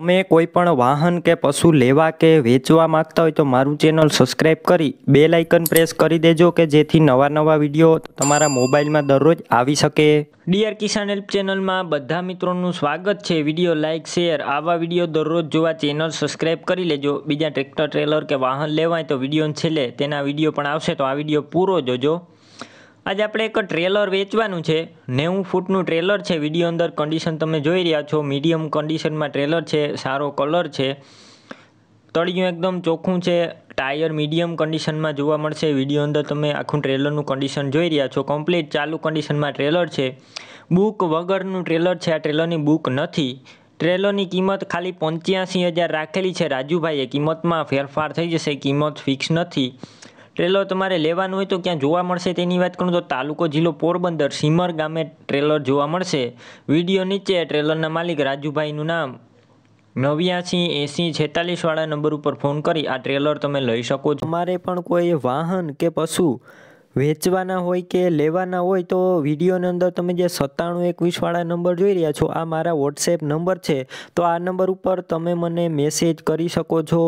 તમે કોઈ પણ વાહન કે પશુ લેવા કે વેચવા માંગતા હોય તો મારું ચેનલ સબસ્ક્રાઈબ કરી બે લાઇકન પ્રેસ કરી દેજો કે જેથી નવા નવા વિડીયો તમારા મોબાઈલમાં દરરોજ આવી શકે ડીઆર કિસાન હેલ્પ ચેનલમાં બધા મિત્રોનું સ્વાગત છે વિડીયો લાઇક શેર આવા વિડીયો દરરોજ જોવા ચેનલ સબસ્ક્રાઈબ કરી લેજો બીજા ટ્રેક્ટર ટ્રેલર કે વાહન લેવાય તો વિડીયો છેલ્લે તેના વિડીયો પણ આવશે તો આ વિડીયો પૂરો જોજો આજે આપણે એક ટ્રેલર વેચવાનું છે નેવું ફૂટનું ટ્રેલર છે વિડીયો અંદર કન્ડિશન તમે જોઈ રહ્યા છો મીડિયમ કન્ડિશનમાં ટ્રેલર છે સારો કલર છે તળિયું એકદમ ચોખ્ખું છે ટાયર મીડિયમ કન્ડિશનમાં જોવા મળશે વિડીયો અંદર તમે આખું ટ્રેલરનું કન્ડિશન જોઈ રહ્યા છો કમ્પ્લીટ ચાલુ કન્ડિશનમાં ટ્રેલર છે બુક વગરનું ટ્રેલર છે આ ટ્રેલરની બુક નથી ટ્રેલરની કિંમત ખાલી પંચ્યાસી હજાર રાખેલી છે રાજુભાઈએ કિંમતમાં ફેરફાર થઈ જશે કિંમત ફિક્સ નથી ટ્રેલર તમારે લેવાનું હોય તો ક્યાં જોવા મળશે તેની વાત કરું તો તાલુકો જિલ્લો પોરબંદર સીમર ગામે ટ્રેલર જોવા મળશે વિડીયો નીચે ટ્રેલરના માલિક રાજુભાઈનું નામ નવ્યાસી એંસી છેતાલીસવાળા નંબર ઉપર ફોન કરી આ ટ્રેલર તમે લઈ શકો છો મારે પણ કોઈ વાહન કે પશુ વેચવાના હોય કે લેવાના હોય તો વિડીયોની અંદર તમે જે સત્તાણું એકવીસવાળા નંબર જોઈ રહ્યા છો આ મારા વોટ્સએપ નંબર છે તો આ નંબર ઉપર તમે મને મેસેજ કરી શકો છો